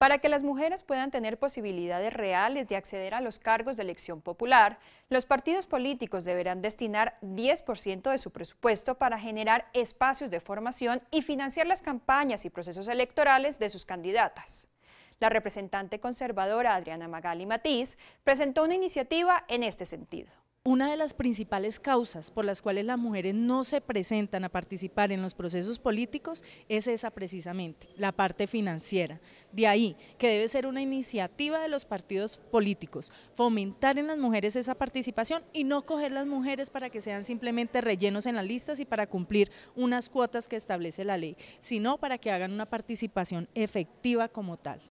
Para que las mujeres puedan tener posibilidades reales de acceder a los cargos de elección popular, los partidos políticos deberán destinar 10% de su presupuesto para generar espacios de formación y financiar las campañas y procesos electorales de sus candidatas. La representante conservadora Adriana Magali Matiz presentó una iniciativa en este sentido. Una de las principales causas por las cuales las mujeres no se presentan a participar en los procesos políticos es esa precisamente, la parte financiera. De ahí que debe ser una iniciativa de los partidos políticos, fomentar en las mujeres esa participación y no coger las mujeres para que sean simplemente rellenos en las listas y para cumplir unas cuotas que establece la ley, sino para que hagan una participación efectiva como tal.